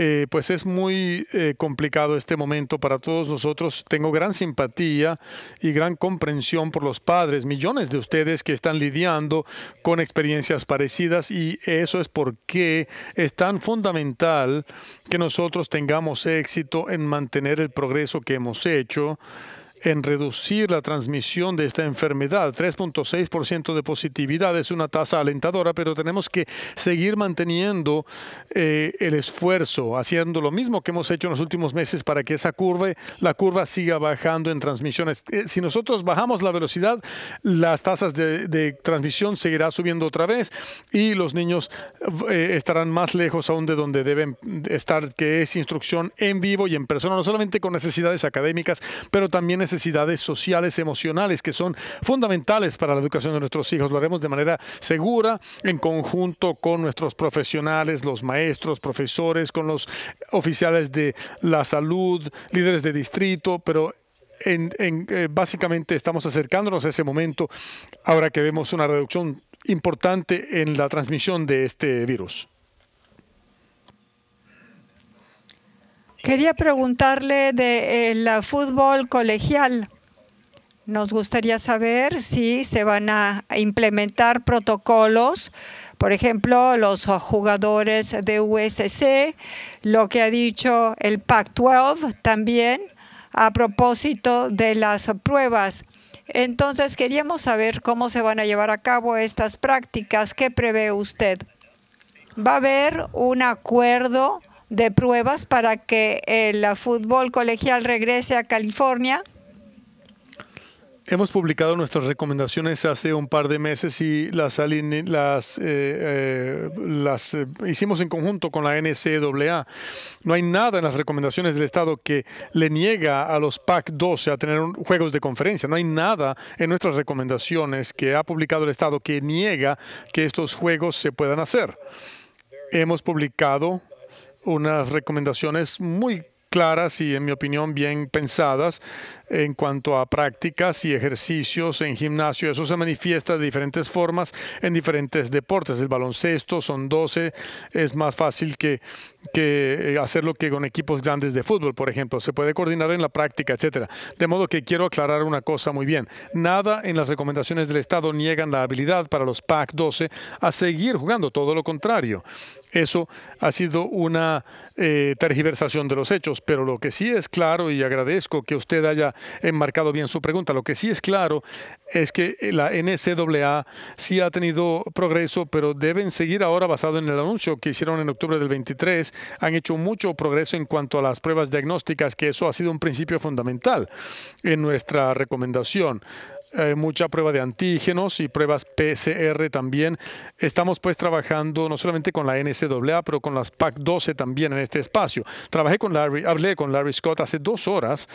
Speaker 1: Eh, pues es muy eh, complicado este momento para todos nosotros. Tengo gran simpatía y gran comprensión por los padres, millones de ustedes que están lidiando con experiencias parecidas y eso es porque es tan fundamental que nosotros tengamos éxito en mantener el progreso que hemos hecho en reducir la transmisión de esta enfermedad. 3.6% de positividad es una tasa alentadora, pero tenemos que seguir manteniendo eh, el esfuerzo, haciendo lo mismo que hemos hecho en los últimos meses para que esa curva, la curva siga bajando en transmisiones. Eh, si nosotros bajamos la velocidad, las tasas de, transmisión seguirá subiendo otra vez y los niños eh, estarán más lejos aún de donde deben estar, que es instrucción en vivo y en persona, no solamente con necesidades académicas, pero también necesidades sociales, emocionales, que son fundamentales para la educación de nuestros hijos. Lo haremos de manera segura, en conjunto con nuestros profesionales, los maestros, profesores, con los oficiales de la salud, líderes de distrito, pero en, eh, básicamente estamos acercándonos a ese momento ahora que vemos una reducción importante en la transmisión de este virus.
Speaker 2: Quería preguntarle de el eh, fútbol colegial. Nos gustaría saber si se van a implementar protocolos, por ejemplo, los jugadores de USC, lo que ha dicho el PAC-12 también a propósito de las pruebas. Entonces, queríamos saber cómo se van a llevar a cabo estas prácticas. ¿Qué prevé usted? ¿Va a haber un acuerdo de pruebas para que el fútbol colegial regrese a California.
Speaker 1: Hemos publicado nuestras recomendaciones hace un par de meses y las, las, eh, eh, las eh, hicimos en conjunto con la NCAA. No hay nada en las recomendaciones del Estado que le niega a los PAC-12 a tener juegos de conferencia. No hay nada en nuestras recomendaciones que ha publicado el Estado que niega que estos juegos se puedan hacer. Hemos publicado unas recomendaciones muy claras y, en mi opinión, bien pensadas en cuanto a prácticas y ejercicios en gimnasio. Eso se manifiesta de diferentes formas en diferentes deportes. El baloncesto son 12, es más fácil que, eh, hacerlo que con equipos grandes de fútbol, por ejemplo. Se puede coordinar en la práctica, etcétera. De modo que quiero aclarar una cosa muy bien. Nada en las recomendaciones del Estado niegan la habilidad para los PAC 12 a seguir jugando, todo lo contrario eso ha sido una eh, tergiversación de los hechos, pero lo que sí es claro, y agradezco que usted haya enmarcado bien su pregunta, lo que sí es claro es que la NCAA sí ha tenido progreso, pero deben seguir ahora basado en el anuncio que hicieron en octubre del 23. Han hecho mucho progreso en cuanto a las pruebas diagnósticas, que eso ha sido un principio fundamental en nuestra recomendación. Eh, mucha prueba de antígenos y pruebas PCR también. Estamos pues trabajando no solamente con la NCAA, pero con las PAC-12 también en este espacio. Trabajé con Larry, hablé con Larry Scott hace dos horas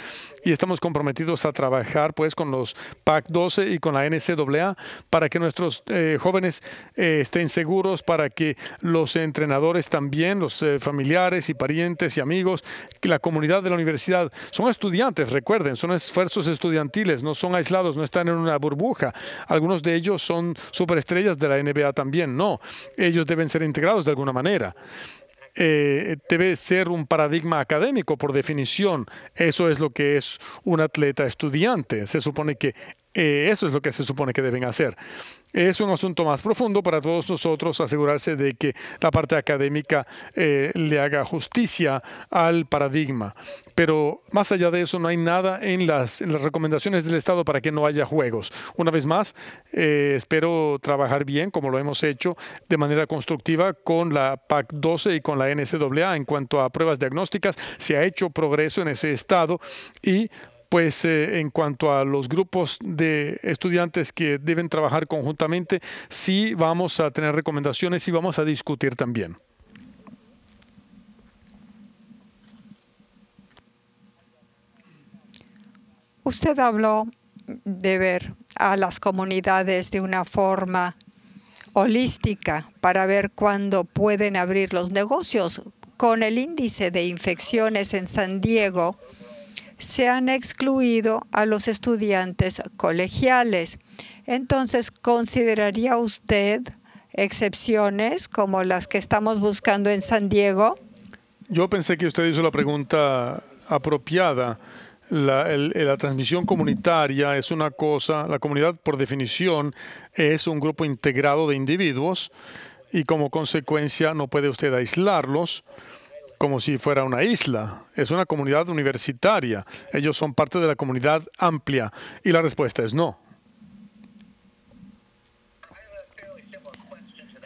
Speaker 1: y estamos comprometidos a trabajar pues con los PAC-12 y con la NCAA para que nuestros eh, jóvenes eh, estén seguros, para que los entrenadores también, los familiares y parientes y amigos, la comunidad de la universidad, son estudiantes, recuerden, son esfuerzos estudiantiles, no son aislados, no están en una burbuja. Algunos de ellos son superestrellas de la NBA también. No, ellos deben ser integrados de alguna manera. Eh, debe ser un paradigma académico por definición. Eso es lo que es un atleta estudiante. Se supone que eh, eso es lo que se supone que deben hacer. Es un asunto más profundo para todos nosotros asegurarse de que la parte académica eh, le haga justicia al paradigma. Pero más allá de eso, no hay nada en las, recomendaciones del Estado para que no haya juegos. Una vez más, eh, espero trabajar bien, como lo hemos hecho, de manera constructiva con la PAC 12 y con la NCAA en cuanto a pruebas diagnósticas. Se ha hecho progreso en ese estado y pues eh, en cuanto a los grupos de estudiantes que deben trabajar conjuntamente, sí vamos a tener recomendaciones y vamos a discutir también.
Speaker 2: Usted habló de ver a las comunidades de una forma holística para ver cuándo pueden abrir los negocios. Con el índice de infecciones en San Diego, se han excluido a los estudiantes colegiales. Entonces, ¿consideraría usted excepciones como las que estamos buscando en San Diego?
Speaker 1: Yo pensé que usted hizo la pregunta apropiada. La, la, transmisión comunitaria es una cosa, la comunidad por definición es un grupo integrado de individuos y como consecuencia no puede usted aislarlos como si fuera una isla. Es una comunidad universitaria. Ellos son parte de la comunidad amplia. Y la respuesta es no.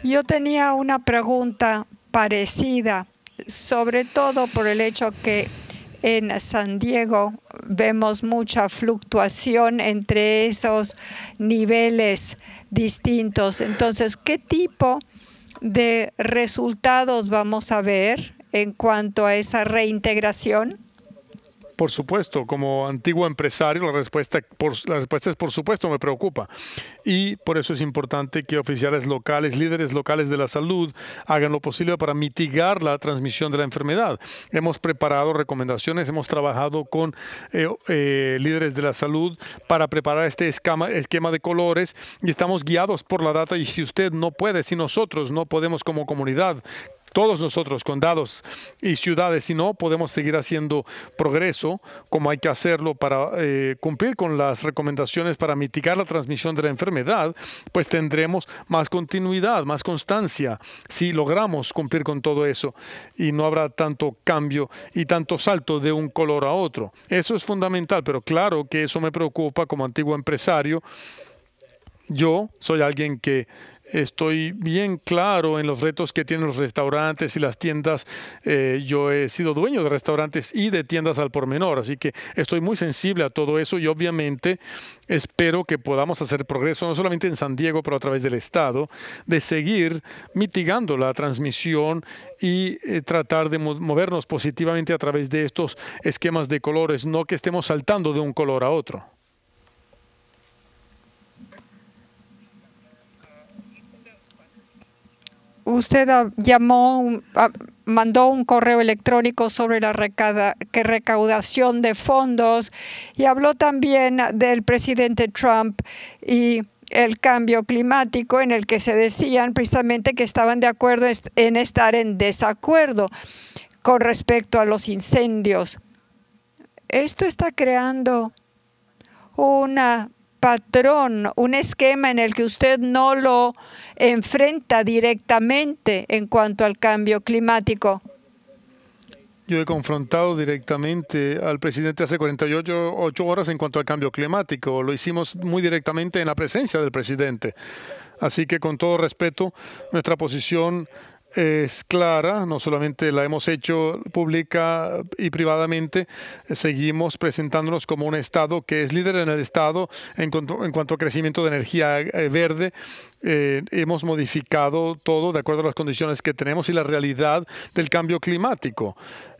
Speaker 2: Yo tenía una pregunta parecida, sobre todo por el hecho que en San Diego vemos mucha fluctuación entre esos niveles distintos. Entonces, ¿qué tipo de resultados vamos a ver en cuanto a esa reintegración?
Speaker 1: Por supuesto, como antiguo empresario, la respuesta, la respuesta es por supuesto, me preocupa. Y por eso es importante que oficiales locales, líderes locales de la salud, hagan lo posible para mitigar la transmisión de la enfermedad. Hemos preparado recomendaciones, hemos trabajado con eh, eh, líderes de la salud para preparar este esquema de colores y estamos guiados por la data. Y si usted no puede, si nosotros no podemos como comunidad todos nosotros, condados y ciudades, si no, podemos seguir haciendo progreso como hay que hacerlo para eh, cumplir con las recomendaciones para mitigar la transmisión de la enfermedad, pues tendremos más continuidad, más constancia, si logramos cumplir con todo eso y no habrá tanto cambio y tanto salto de un color a otro. Eso es fundamental, pero claro que eso me preocupa como antiguo empresario yo soy alguien que estoy bien claro en los retos que tienen los restaurantes y las tiendas. Eh, yo he sido dueño de restaurantes y de tiendas al por menor, así que estoy muy sensible a todo eso y obviamente espero que podamos hacer progreso, no solamente en San Diego, pero a través del Estado, de seguir mitigando la transmisión y eh, tratar de movernos positivamente a través de estos esquemas de colores, no que estemos saltando de un color a otro.
Speaker 2: usted llamó, mandó un correo electrónico sobre la recaudación de fondos y habló también del presidente Trump y el cambio climático en el que se decían precisamente que estaban de acuerdo en estar en desacuerdo con respecto a los incendios. Esto está creando una patrón, un esquema en el que usted no lo enfrenta directamente en cuanto al cambio climático?
Speaker 1: Yo he confrontado directamente al presidente hace 48 horas en cuanto al cambio climático. Lo hicimos muy directamente en la presencia del presidente. Así que con todo respeto, nuestra posición es clara, no solamente la hemos hecho pública y privadamente, seguimos presentándonos como un Estado que es líder en el Estado en cuanto, en cuanto a crecimiento de energía eh, verde. Eh, hemos modificado todo de acuerdo a las condiciones que tenemos y la realidad del cambio climático.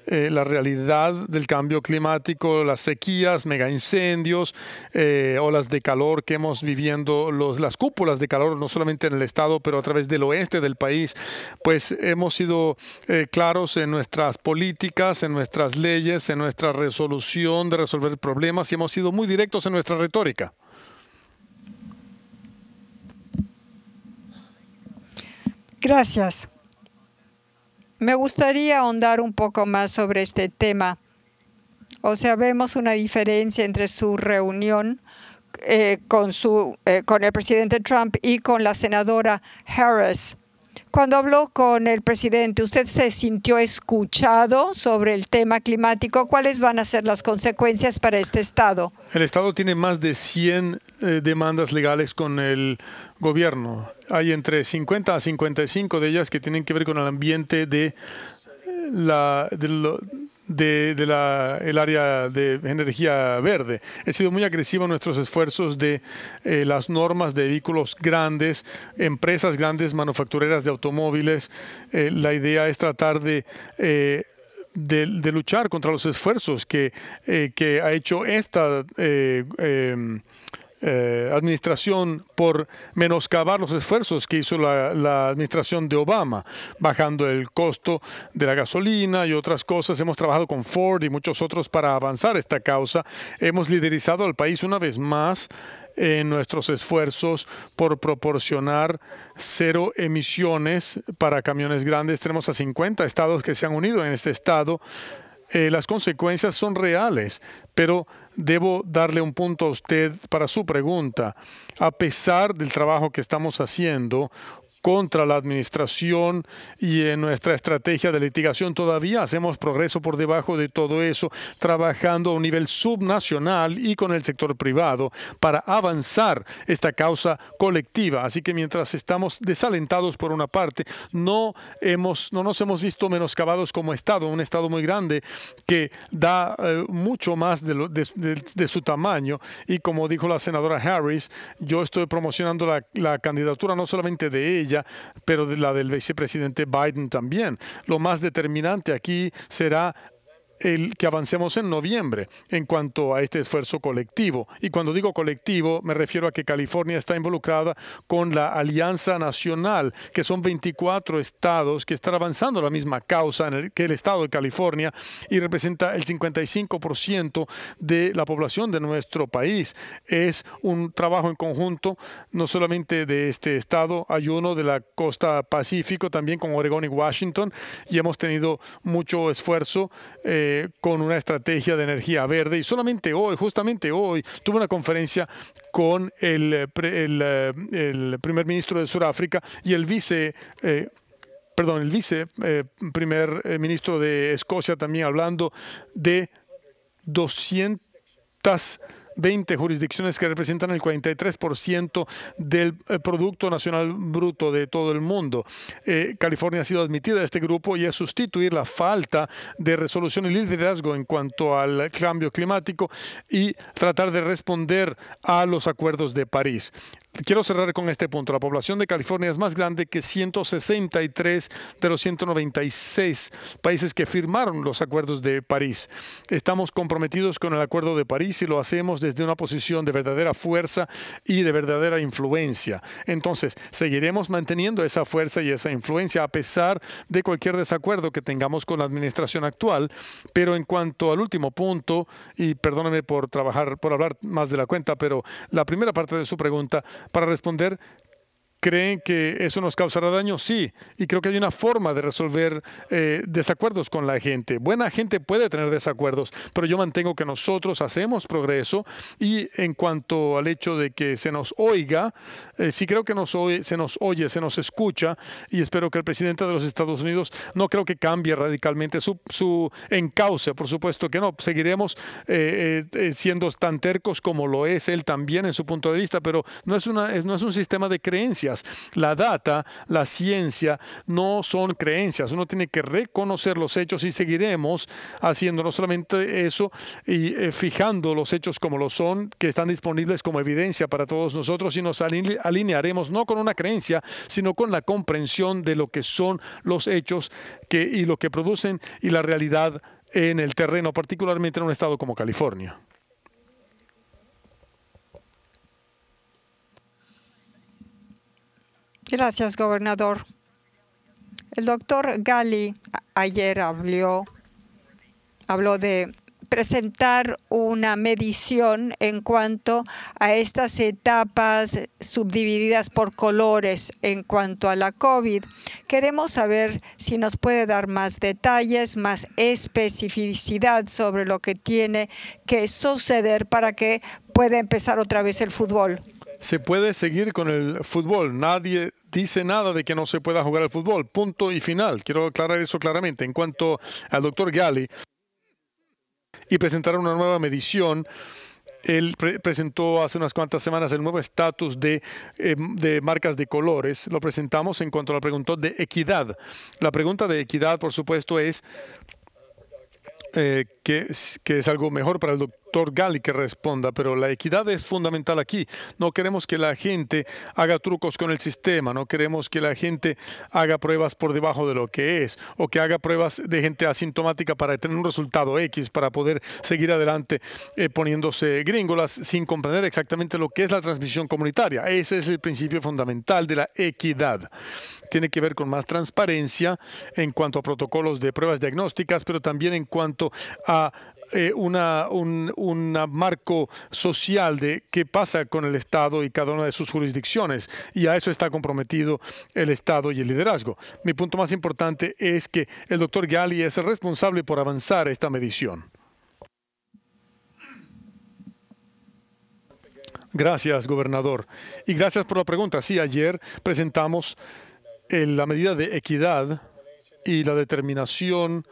Speaker 1: Eh, la realidad del cambio climático, las sequías, mega incendios, eh, olas de calor que hemos viviendo, los, las cúpulas de calor, no solamente en el estado, pero a través del oeste del país, pues hemos sido eh, claros en nuestras políticas, en nuestras leyes, en nuestra resolución de resolver problemas y hemos sido muy directos en nuestra retórica.
Speaker 2: Gracias. Me gustaría ahondar un poco más sobre este tema. O sea, vemos una diferencia entre su reunión eh, con, su, eh, con el presidente Trump y con la senadora Harris. Cuando habló con el presidente, ¿usted se sintió escuchado sobre el tema climático? ¿Cuáles van a ser las consecuencias para este Estado?
Speaker 1: El Estado tiene más de 100 eh, demandas legales con el gobierno. Hay entre 50 a 55 de ellas que tienen que ver con el ambiente de eh, la, de el área de energía verde. He sido muy agresivo en nuestros esfuerzos de eh, las normas de vehículos grandes, empresas grandes, manufactureras de automóviles. Eh, la idea es tratar de... de, luchar contra los esfuerzos que, que ha hecho esta em, eh, administración por menoscabar los esfuerzos que hizo la, la, administración de Obama, bajando el costo de la gasolina y otras cosas. Hemos trabajado con Ford y muchos otros para avanzar esta causa. Hemos liderizado al país una vez más en nuestros esfuerzos por proporcionar cero emisiones para camiones grandes. Tenemos a 50 estados que se han unido en este estado eh, las consecuencias son reales, pero debo darle un punto a usted para su pregunta. A pesar del trabajo que estamos haciendo, contra la administración y en nuestra estrategia de litigación todavía hacemos progreso por debajo de todo eso, trabajando a un nivel subnacional y con el sector privado para avanzar esta causa colectiva. Así que mientras estamos desalentados por una parte, no, hemos, no nos hemos visto menoscabados como Estado, un Estado muy grande que da eh, mucho más de, su tamaño. Y como dijo la senadora Harris, yo estoy promocionando la candidatura no solamente de ella, pero de la del vicepresidente Biden también. Lo más determinante aquí será el que avancemos en noviembre en cuanto a este esfuerzo colectivo. Y cuando digo colectivo, me refiero a que California está involucrada con la Alianza Nacional, que son 24 estados que están avanzando la misma causa en el, que el estado de California y representa el 55% de la población de nuestro país. Es un trabajo en conjunto, no solamente de este estado, hay uno de la costa pacífico también con Oregón y Washington, y hemos tenido mucho esfuerzo. Eh, con una estrategia de energía verde. Y solamente hoy, justamente hoy, tuve una conferencia con el, eh, eh, el, primer ministro de Sudáfrica y el vice... Eh, perdón, el vice primer ministro de Escocia también hablando de 200 20 jurisdicciones que representan el 43% del eh, Producto Nacional Bruto de todo el mundo. Eh, California ha sido admitida a este grupo y a sustituir la falta de resolución y liderazgo en cuanto al cambio climático y tratar de responder a los acuerdos de París quiero cerrar con este punto. La población de California es más grande que 163 de los 196 países que firmaron los acuerdos de París. Estamos comprometidos con el acuerdo de París y lo hacemos desde una posición de verdadera fuerza y de verdadera influencia. Entonces, seguiremos manteniendo esa fuerza y esa influencia a pesar de cualquier desacuerdo que tengamos con la administración actual. Pero en cuanto al último punto, y perdóname por trabajar, por hablar más de la cuenta, pero la primera parte de su pregunta, para responder ¿Creen que eso nos causará daño? Sí. Y creo que hay una forma de resolver eh, desacuerdos con la gente. Buena gente puede tener desacuerdos, pero yo mantengo que nosotros hacemos progreso. Y en cuanto al hecho de que se nos oiga, eh, sí creo que nos oye, se nos oye, se nos escucha. Y espero que el presidente de los Estados Unidos no creo que cambie radicalmente su, su encauce. Por supuesto que no. Seguiremos eh, siendo tan tercos como lo es él también en su punto de vista, pero no es, una, no es un sistema de creencias la data, la ciencia, no son creencias. Uno tiene que reconocer los hechos y seguiremos haciendo no solamente eso y eh, fijando los hechos como lo son, que están disponibles como evidencia para todos nosotros, y nos alinearemos no con una creencia, sino con la comprensión de lo que son los hechos y lo que producen y la realidad en el terreno, particularmente en un estado como California.
Speaker 2: Gracias, gobernador. El doctor Gali ayer habló, habló de presentar una medición en cuanto a estas etapas subdivididas por colores en cuanto a la COVID. Queremos saber si nos puede dar más detalles, más especificidad sobre lo que tiene que suceder para que pueda empezar otra vez el fútbol.
Speaker 1: Se puede seguir con el fútbol. Nadie dice nada de que no se pueda jugar al fútbol. Punto y final. Quiero aclarar eso claramente. En cuanto al doctor Gali y presentar una nueva medición, él presentó hace unas cuantas semanas el nuevo estatus de, em, de, marcas de colores. Lo presentamos en cuanto a la pregunta de equidad. La pregunta de equidad, por supuesto, es eh, que, es algo mejor para el doctor Gali que responda, pero la equidad es fundamental aquí. No queremos que la gente haga trucos con el sistema, no queremos que la gente haga pruebas por debajo de lo que es o que haga pruebas de gente asintomática para tener un resultado X, para poder seguir adelante eh, poniéndose gringolas sin comprender exactamente lo que es la transmisión comunitaria. Ese es el principio fundamental de la equidad tiene que ver con más transparencia en cuanto a protocolos de pruebas diagnósticas, pero también en cuanto a eh, un marco social de qué pasa con el Estado y cada una de sus jurisdicciones. Y a eso está comprometido el Estado y el liderazgo. Mi punto más importante es que el doctor Gali es el responsable por avanzar esta medición. Gracias, gobernador. Y gracias por la pregunta. Sí, ayer presentamos eh, la medida de equidad y la determinación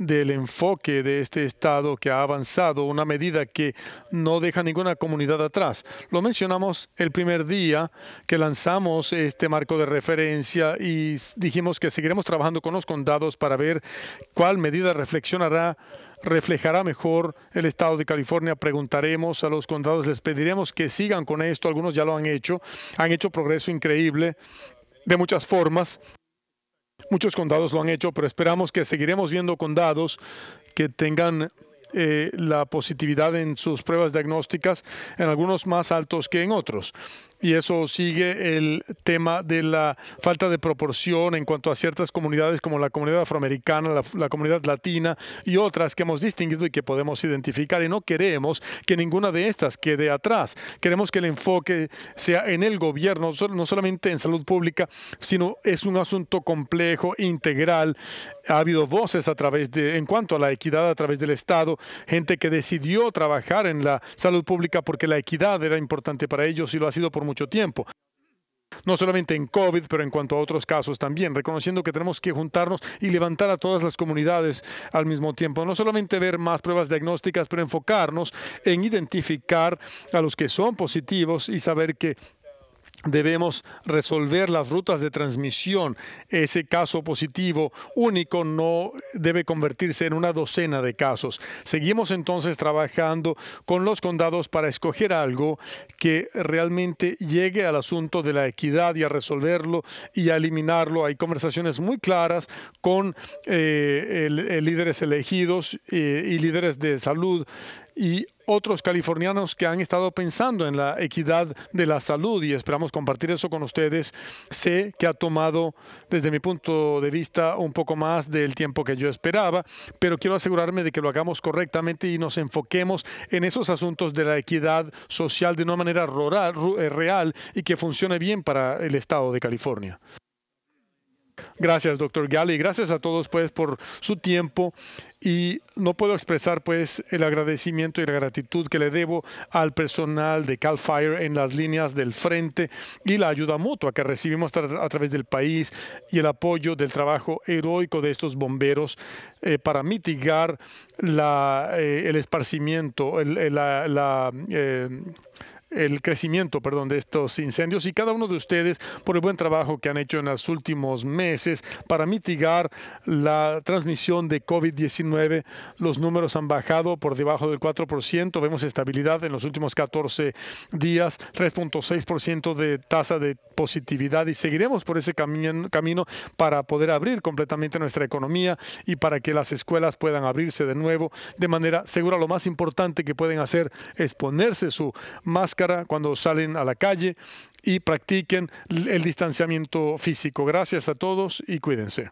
Speaker 1: del enfoque de este Estado que ha avanzado, una medida que no deja ninguna comunidad atrás. Lo mencionamos el primer día que lanzamos este marco de referencia y dijimos que seguiremos trabajando con los condados para ver cuál medida reflexionará reflejará mejor el estado de California. Preguntaremos a los condados, les pediremos que sigan con esto. Algunos ya lo han hecho, han hecho progreso increíble de muchas formas. Muchos condados lo han hecho, pero esperamos que seguiremos viendo condados que tengan eh, la positividad en sus pruebas diagnósticas, en algunos más altos que en otros y eso sigue el tema de la falta de proporción en cuanto a ciertas comunidades como la comunidad afroamericana, la, comunidad latina y otras que hemos distinguido y que podemos identificar. Y no queremos que ninguna de estas quede atrás. Queremos que el enfoque sea en el gobierno, no solamente en salud pública, sino es un asunto complejo, integral ha habido voces a través de, en cuanto a la equidad a través del Estado, gente que decidió trabajar en la salud pública porque la equidad era importante para ellos y lo ha sido por mucho tiempo no solamente en COVID, pero en cuanto a otros casos también, reconociendo que tenemos que juntarnos y levantar a todas las comunidades al mismo tiempo. No solamente ver más pruebas diagnósticas, pero enfocarnos en identificar a los que son positivos y saber que debemos resolver las rutas de transmisión. Ese caso positivo único no debe convertirse en una docena de casos. Seguimos entonces trabajando con los condados para escoger algo que realmente llegue al asunto de la equidad y a resolverlo y a eliminarlo. Hay conversaciones muy claras con eh, eh, líderes elegidos eh, y líderes de salud y otros californianos que han estado pensando en la equidad de la salud y esperamos compartir eso con ustedes. Sé que ha tomado, desde mi punto de vista, un poco más del tiempo que yo esperaba, pero quiero asegurarme de que lo hagamos correctamente y nos enfoquemos en esos asuntos de la equidad social de una manera rural, eh, real y que funcione bien para el Estado de California. Gracias, doctor Gali, gracias a todos pues por su tiempo y no puedo expresar pues el agradecimiento y la gratitud que le debo al personal de Cal Fire en las líneas del frente y la ayuda mutua que recibimos a través del país y el apoyo del trabajo heroico de estos bomberos eh, para mitigar la, eh, el esparcimiento, eh, la, el crecimiento, perdón, de estos incendios y cada uno de ustedes por el buen trabajo que han hecho en los últimos meses para mitigar la transmisión de COVID-19. Los números han bajado por debajo del 4%, vemos estabilidad en los últimos 14 días, 3.6% de tasa de positividad y seguiremos por ese camino para poder abrir completamente nuestra economía y para que las escuelas puedan abrirse de nuevo de manera segura. Lo más importante que pueden hacer es ponerse su máscara cuando salen a la calle y practiquen el distanciamiento físico. Gracias a todos y cuídense.